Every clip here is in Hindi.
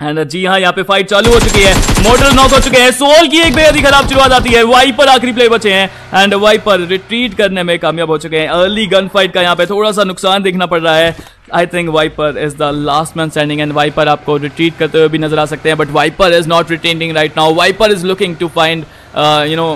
एंड uh, जी हाँ यहाँ पे फाइट चालू हो चुकी है मोटर नॉक हो चुके हैं सोल की एक बेहद ही खराब शुरुआत आती है वाई पर आखिरी प्ले बचे हैं एंड वाई पर रिट्रीट करने में कामयाब हो चुके हैं अर्ली गन फाइट का यहाँ पे थोड़ा सा नुकसान देखना पड़ रहा है I think viper is the last man standing and viper आपको रिट्रीट करते हुए भी नजर आ सकते हैं but viper is not retaining right now viper is looking to find you know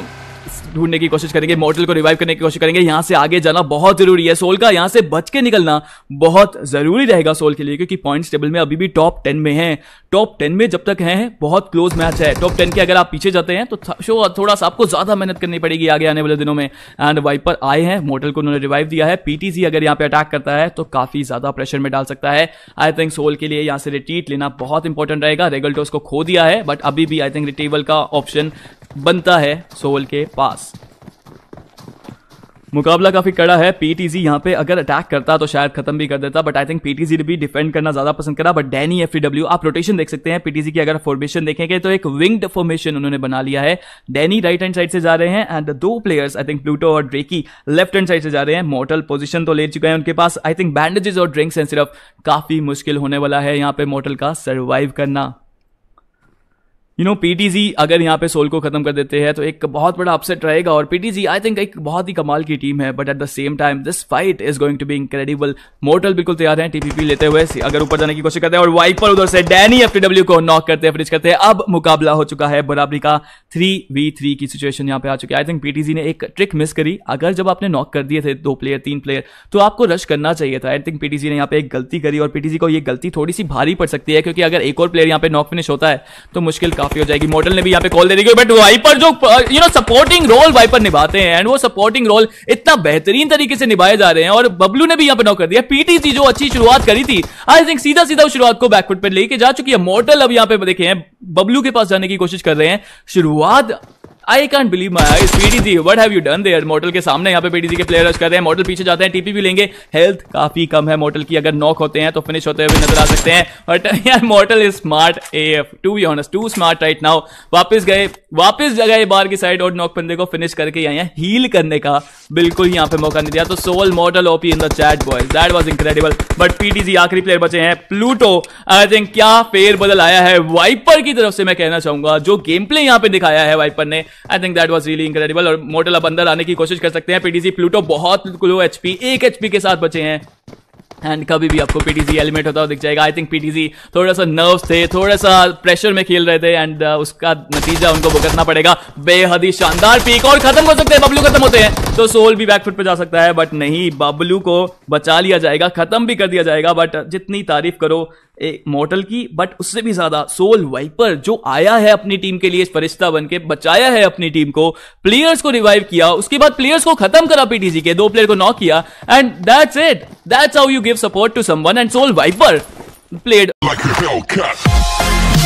ढूंढने की कोशिश करेंगे मॉर्टल को रिवाइव करने की कोशिश करेंगे यहाँ से आगे जाना बहुत जरूरी है सोल का यहाँ से बच के निकलना बहुत जरूरी रहेगा सोल के लिए क्योंकि पॉइंट्स टेबल में अभी भी टॉप टेन में है टॉप टेन में जब तक हैं बहुत क्लोज मैच है टॉप टेन के अगर आप पीछे जाते हैं तो शो थोड़ा सा आपको ज्यादा मेहनत करनी पड़ेगी आगे आने वाले दिनों में एंड वाइपर आए हैं मोटल को उन्होंने रिवाइव दिया है पीटीसी अगर यहाँ पे अटैक करता है तो काफी ज्यादा प्रेशर में डाल सकता है आई थिंक सोल के लिए यहाँ से रिटीट लेना बहुत इंपॉर्टेंट रहेगा रेगल्टो उसको खो दिया है बट अभी भी आई थिंक रिटेबल का ऑप्शन बनता है सोल के पास मुकाबला काफी कड़ा है पीटीजी यहाँ पे अगर अटैक करता तो शायद खत्म भी कर देता बट आई थिंक पीटीजी ने भी डिफेंड करना ज्यादा पसंद करा बट डैनी एफ आप रोटेशन देख सकते हैं पीटीजी की अगर फॉर्मेशन देखेंगे तो एक विंग्ड फॉर्मेशन उन्होंने बना लिया है डैनी राइट हैंड साइड से जा रहे हैं एंड दो प्लेयर्स आई थिंक प्लूटो और ड्रेकी लेफ्ट हैंड साइड से जा रहे हैं मोटल पोजिशन तो ले चुके हैं उनके पास आई थिंक बैंडेजेस और ड्रिंक्स हैं सिर्फ काफी मुश्किल होने वाला है यहाँ पे मोटल का सर्वाइव करना यू नो पीटीजी अगर यहाँ पे सोल को खत्म कर देते हैं तो एक बहुत बड़ा अपसेट रहेगा और पीटीजी आई थिंक एक बहुत ही कमाल की टीम है but at the same time this fight is going to be incredible Mortal बिल्कुल तैयार है टीपीपी लेते हुए अगर ऊपर जाने की कोशिश करते हैं और वाइपर उधर से डैनी एफ को नॉक करते हैं फिनिश करते हैं अब मुकाबला हो चुका है बराबरी का थ्री वी थ्री की सिचुएशन यहाँ पे आ चुकी है आई थिंक पीटीजी ने एक ट्रिक मिस करी अगर जब आपने नॉक कर दिए थे दो प्लेयर तीन प्लेयर तो आपको रश करना चाहिए था आई थिंक पीटीजी ने यहाँ पे एक गलती करी और पीटीजी को ये गलती थोड़ी सी भारी पड़ सकती है क्योंकि अगर एक और प्लेयर यहाँ पे नॉक फिनिश होता है तो मुश्किल काफी हो जाएगी मॉडल ने भी यहाँ पे कॉल दे दी बट वाइपर जो you know supporting role viper निभाते हैं एंड वो सपोर्टिंग रोल इतना बेहतरीन तरीके से निभाए जा रहे हैं और बबलू ने भी यहाँ पे नॉक कर दिया पीटीसी जो अच्छी शुरुआत करी थी आई थिंक सीधा सीधा शुरुआत को बैकफुट पर लेके जा चुकी है मॉडल अब यहाँ पे देखे हैं बबलू के पास जाने की कोशिश कर रहे हैं शुरुआत आई कांट बिलीव माई पीडी जी what have you done there Mortal के सामने यहाँ पे जी के प्लेयर रश कर रहे हैं मॉडल पीछे जाते हैं टीपी भी लेंगे हेल्थ काफी कम है मॉडल की अगर नॉक होते हैं तो फिनिश होते हुए नजर आ सकते हैं बट यार Mortal is smart A F to be honest too smart right now वापस गए वापस जगह बार की साइड और नॉक बंदे को फिनिश करके आए हैं हील करने का बिल्कुल यहाँ पे मौका नहीं दिया तो Soul Mortal OP in the chat boys that was incredible but PTC आखिरी प्लेयर बचे हैं प्लूटो आई थिंक क्या फेर बदल आया है वाइपर की तरफ से मैं कहना चाहूंगा जो गेम प्ले यहाँ पे दिखाया है वाइपर ने I think that was really incredible और मॉडल अब अंदर आने की कोशिश कर सकते हैं पीटीसी प्लूटो बहुत लो एचपी एक एचपी के साथ बचे हैं एंड कभी भी आपको पीटीसी एलिमेंट होता हुआ दिख जाएगा आई थिंक पीटीसी थोड़ा सा नर्व थे थोड़ा सा प्रेशर में खेल रहे थे एंड uh, उसका नतीजा उनको भुगतना पड़ेगा बेहद ही शानदार पीक और खत्म हो सकते हैं बबलू खत्म होते हैं तो सोल भी बैकफुट पे जा सकता है बट नहीं बबलू को बचा लिया जाएगा खत्म भी कर दिया जाएगा बट जितनी तारीफ करो एक मॉडल की बट उससे भी ज्यादा सोल वाइपर जो आया है अपनी टीम के लिए फरिश्ता बन के बचाया है अपनी टीम को प्लेयर्स को रिवाइव किया उसके बाद प्लेयर्स को खत्म करा पीटीसी के दो प्लेयर को नॉक किया and that's it that's how you give support to someone and Soul viper played like